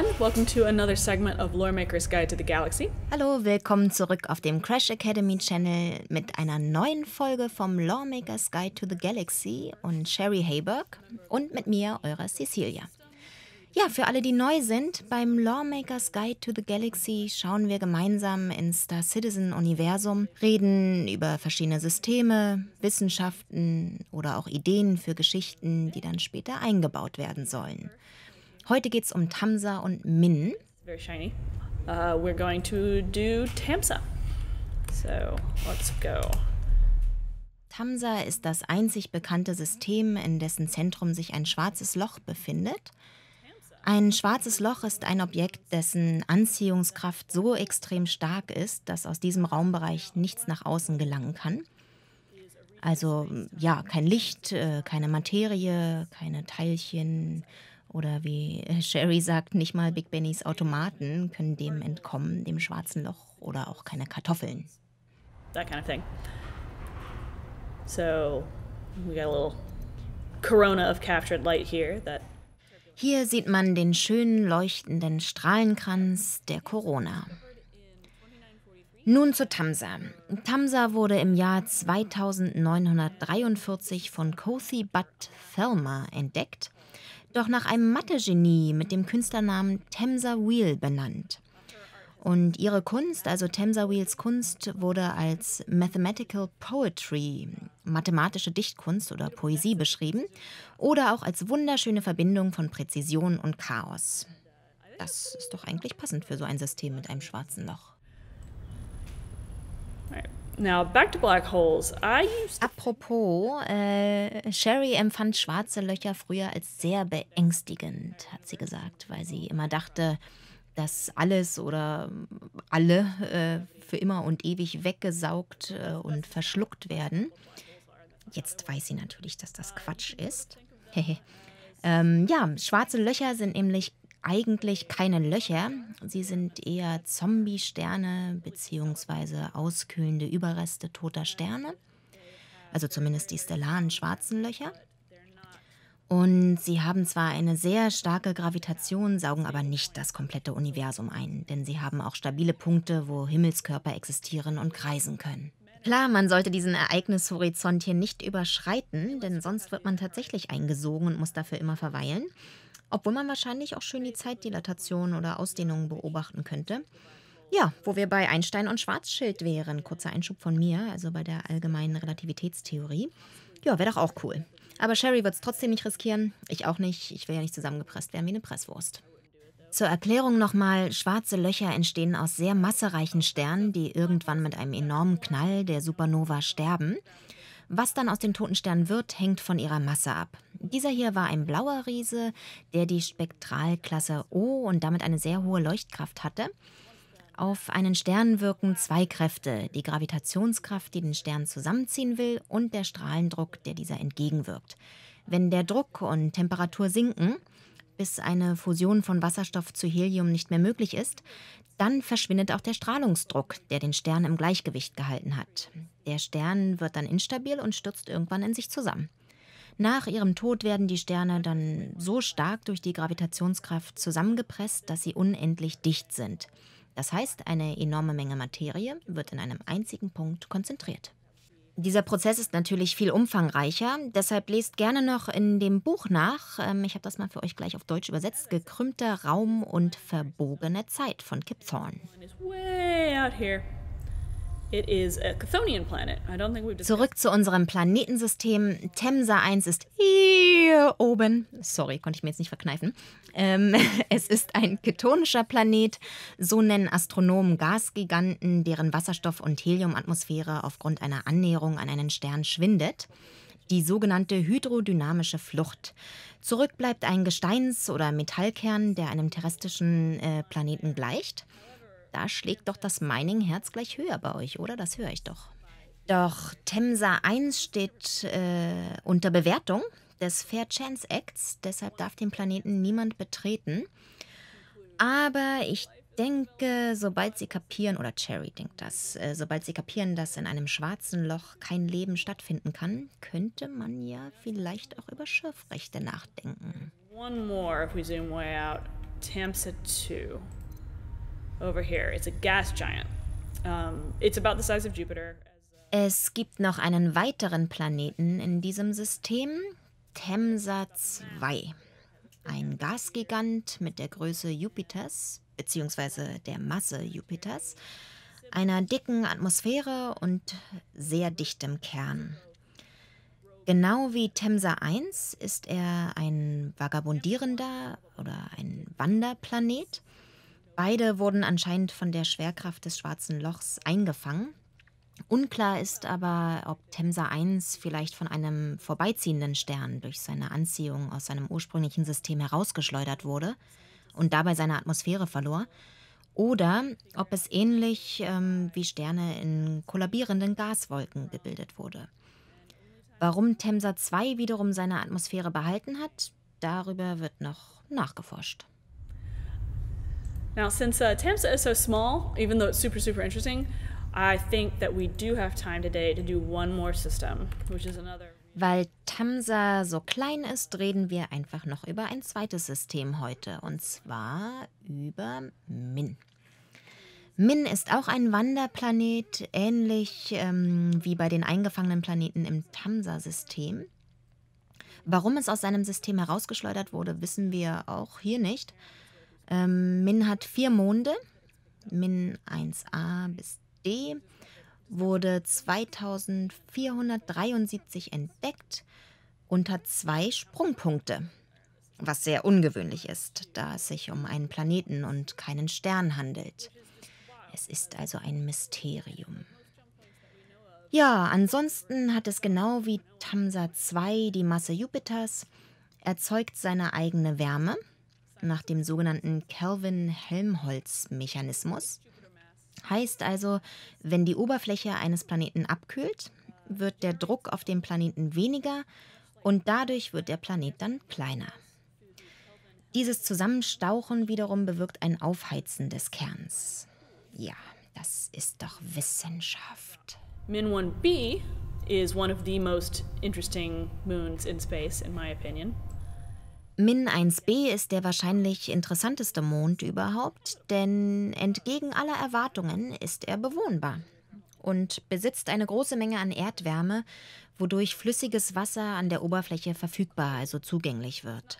everyone. Welcome to another segment of Loremaker's Guide to the Galaxy. Hallo, willkommen zurück auf dem Crash Academy Channel mit einer neuen Folge vom Lawmaker's Guide to the Galaxy und Sherry Hayberg und mit mir, eurer Cecilia. Ja, für alle, die neu sind, beim Lawmaker's Guide to the Galaxy schauen wir gemeinsam ins Star Citizen-Universum, reden über verschiedene Systeme, Wissenschaften oder auch Ideen für Geschichten, die dann später eingebaut werden sollen. Heute geht es um Tamsa und Min. very shiny. Uh, we're going to do Tamsa. So, let's go. Tamsa ist das einzig bekannte System, in dessen Zentrum sich ein schwarzes Loch befindet. Ein schwarzes Loch ist ein Objekt, dessen Anziehungskraft so extrem stark ist, dass aus diesem Raumbereich nichts nach außen gelangen kann. Also ja, kein Licht, äh, keine Materie, keine Teilchen oder wie Sherry sagt, nicht mal Big Bennys Automaten können dem entkommen, dem schwarzen Loch oder auch keine Kartoffeln. That kind of thing. So, we got a little corona of captured light here that hier sieht man den schönen leuchtenden Strahlenkranz der Corona. Nun zu Tamsa. Tamsa wurde im Jahr 2943 von Kothi Bat Thelma entdeckt, doch nach einem Mathe-Genie mit dem Künstlernamen Themsa Wheel benannt. Und ihre Kunst, also Themsa Wheels Kunst, wurde als Mathematical Poetry, mathematische Dichtkunst oder Poesie beschrieben oder auch als wunderschöne Verbindung von Präzision und Chaos. Das ist doch eigentlich passend für so ein System mit einem schwarzen Loch. Now back to black holes. I used Apropos, äh, Sherry empfand schwarze Löcher früher als sehr beängstigend, hat sie gesagt, weil sie immer dachte, dass alles oder alle äh, für immer und ewig weggesaugt äh, und verschluckt werden. Jetzt weiß sie natürlich, dass das Quatsch ist. ähm, ja, schwarze Löcher sind nämlich eigentlich keine Löcher. Sie sind eher Zombie-Sterne bzw. auskühlende Überreste toter Sterne. Also zumindest die stellaren schwarzen Löcher. Und sie haben zwar eine sehr starke Gravitation, saugen aber nicht das komplette Universum ein, denn sie haben auch stabile Punkte, wo Himmelskörper existieren und kreisen können. Klar, man sollte diesen Ereignishorizont hier nicht überschreiten, denn sonst wird man tatsächlich eingesogen und muss dafür immer verweilen obwohl man wahrscheinlich auch schön die Zeitdilatation oder Ausdehnung beobachten könnte. Ja, wo wir bei Einstein und Schwarzschild wären. Kurzer Einschub von mir, also bei der allgemeinen Relativitätstheorie. Ja, wäre doch auch cool. Aber Sherry wird es trotzdem nicht riskieren. Ich auch nicht. Ich will ja nicht zusammengepresst werden wie eine Presswurst. Zur Erklärung nochmal, schwarze Löcher entstehen aus sehr massereichen Sternen, die irgendwann mit einem enormen Knall der Supernova sterben. Was dann aus dem Totenstern wird, hängt von ihrer Masse ab. Dieser hier war ein blauer Riese, der die Spektralklasse O und damit eine sehr hohe Leuchtkraft hatte. Auf einen Stern wirken zwei Kräfte, die Gravitationskraft, die den Stern zusammenziehen will, und der Strahlendruck, der dieser entgegenwirkt. Wenn der Druck und Temperatur sinken, bis eine Fusion von Wasserstoff zu Helium nicht mehr möglich ist, dann verschwindet auch der Strahlungsdruck, der den Stern im Gleichgewicht gehalten hat. Der Stern wird dann instabil und stürzt irgendwann in sich zusammen. Nach ihrem Tod werden die Sterne dann so stark durch die Gravitationskraft zusammengepresst, dass sie unendlich dicht sind. Das heißt, eine enorme Menge Materie wird in einem einzigen Punkt konzentriert. Dieser Prozess ist natürlich viel umfangreicher, deshalb lest gerne noch in dem Buch nach. Ähm, ich habe das mal für euch gleich auf Deutsch übersetzt: Gekrümmter Raum und verbogene Zeit von Kip Thorne. Zurück zu unserem Planetensystem. Themsa 1 ist hier oben. Sorry, konnte ich mir jetzt nicht verkneifen. Ähm, es ist ein ketonischer Planet. So nennen Astronomen Gasgiganten, deren Wasserstoff- und Heliumatmosphäre aufgrund einer Annäherung an einen Stern schwindet. Die sogenannte hydrodynamische Flucht. Zurück bleibt ein Gesteins- oder Metallkern, der einem terrestrischen äh, Planeten gleicht. Da schlägt doch das Mining-Herz gleich höher bei euch, oder? Das höre ich doch. Doch Temsa 1 steht äh, unter Bewertung des Fair Chance Acts, deshalb darf den Planeten niemand betreten. Aber ich denke, sobald sie kapieren, oder Cherry denkt das, äh, sobald sie kapieren, dass in einem schwarzen Loch kein Leben stattfinden kann, könnte man ja vielleicht auch über Schürfrechte nachdenken. One more if we zoom way out. Tamsa 2 over here. It's a gas giant. Um, it's about the size of Jupiter. Es gibt noch einen weiteren Planeten in diesem System, Themsa 2. Ein Gasgigant mit der Größe Jupiters bzw. der Masse Jupiters, einer dicken Atmosphäre und sehr dichtem Kern. Genau wie Themsa 1 ist er ein vagabundierender oder ein Wanderplanet. Beide wurden anscheinend von der Schwerkraft des Schwarzen Lochs eingefangen. Unklar ist aber, ob Themsa 1 vielleicht von einem vorbeiziehenden Stern durch seine Anziehung aus seinem ursprünglichen System herausgeschleudert wurde und dabei seine Atmosphäre verlor, oder ob es ähnlich ähm, wie Sterne in kollabierenden Gaswolken gebildet wurde. Warum Themsa 2 wiederum seine Atmosphäre behalten hat, darüber wird noch nachgeforscht. Now, since uh, Temsa is so small, even though it's super, super interesting, I think that we do have time today to do one more system, which is another. Weil Tamsa so klein ist, reden wir einfach noch über ein zweites System heute, und zwar über Min. Min ist auch ein Wanderplanet, ähnlich ähm, wie bei den eingefangenen Planeten im Tamsa-System. Warum es aus seinem System herausgeschleudert wurde, wissen wir auch hier nicht. Ähm, Min hat vier Monde. Min 1a bis D wurde 2473 entdeckt und hat zwei Sprungpunkte, was sehr ungewöhnlich ist, da es sich um einen Planeten und keinen Stern handelt. Es ist also ein Mysterium. Ja, ansonsten hat es genau wie Tamsa 2 die Masse Jupiters, erzeugt seine eigene Wärme nach dem sogenannten Kelvin-Helmholtz-Mechanismus. Heißt also, wenn die Oberfläche eines Planeten abkühlt, wird der Druck auf dem Planeten weniger und dadurch wird der Planet dann kleiner. Dieses Zusammenstauchen wiederum bewirkt ein Aufheizen des Kerns. Ja, das ist doch Wissenschaft. Min 1b is one of the most interesting moons in space in my opinion. Min 1b ist der wahrscheinlich interessanteste Mond überhaupt, denn entgegen aller Erwartungen ist er bewohnbar und besitzt eine große Menge an Erdwärme, wodurch flüssiges Wasser an der Oberfläche verfügbar, also zugänglich wird.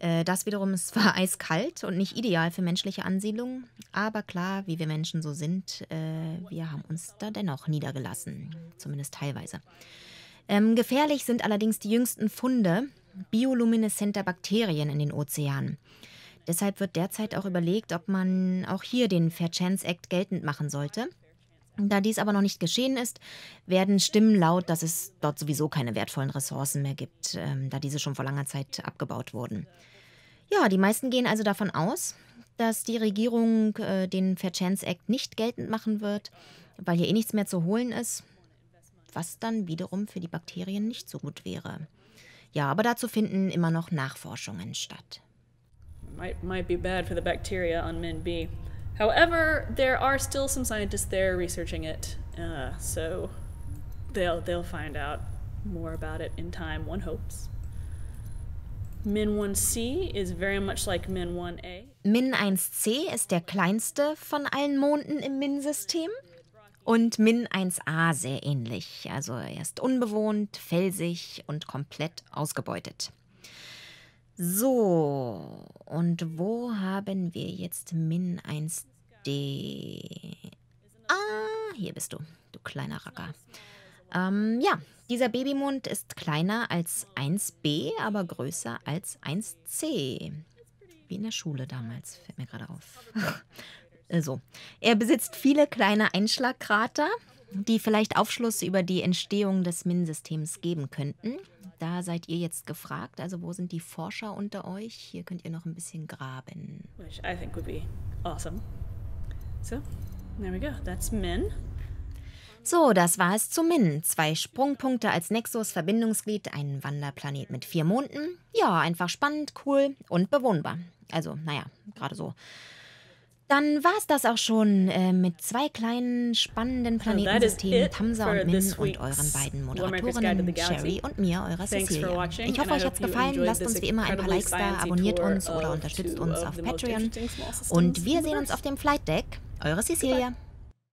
Äh, das wiederum ist zwar eiskalt und nicht ideal für menschliche Ansiedlungen, aber klar, wie wir Menschen so sind, äh, wir haben uns da dennoch niedergelassen, zumindest teilweise. Ähm, gefährlich sind allerdings die jüngsten Funde, biolumineszenter Bakterien in den Ozeanen. Deshalb wird derzeit auch überlegt, ob man auch hier den Fair Chance Act geltend machen sollte. Da dies aber noch nicht geschehen ist, werden Stimmen laut, dass es dort sowieso keine wertvollen Ressourcen mehr gibt, ähm, da diese schon vor langer Zeit abgebaut wurden. Ja, die meisten gehen also davon aus, dass die Regierung äh, den Fair Chance Act nicht geltend machen wird, weil hier eh nichts mehr zu holen ist, was dann wiederum für die Bakterien nicht so gut wäre. Ja, aber dazu finden immer noch Nachforschungen statt. Might, might be bad for the bacteria on Min B. However, there are still some scientists there researching it, uh, so they'll they'll find out more about it in time. One hopes. Min 1C is very much like Min 1A. Min 1C ist der kleinste von allen Monden im Min-System und Min 1a sehr ähnlich. Also er ist unbewohnt, felsig und komplett ausgebeutet. So, und wo haben wir jetzt Min 1d? Ah, hier bist du, du kleiner Racker. Ähm, ja, dieser Babymond ist kleiner als 1b, aber größer als 1c. Wie in der Schule damals, fällt mir gerade auf so. Also, er besitzt viele kleine Einschlagkrater, die vielleicht Aufschluss über die Entstehung des Min-Systems geben könnten. Da seid ihr jetzt gefragt. Also wo sind die Forscher unter euch? Hier könnt ihr noch ein bisschen graben. Which I think would be awesome. So, there we go. That's Min. So, das war es zu Min. Zwei Sprungpunkte als Nexus-Verbindungsglied, ein Wanderplanet mit vier Monden. Ja, einfach spannend, cool und bewohnbar. Also, naja, gerade so. Dann war es das auch schon äh, mit zwei kleinen spannenden oh, Planetensystemen, Tamsa und Min und euren beiden Moderatorinnen Sherry und mir, eurer Cecilia. Ich hoffe, euch hat es gefallen. Lasst uns wie immer ein paar Likes da, abonniert uns oder unterstützt uns auf Patreon. Und wir sehen uns auf dem Flight Deck. Eure Cecilia.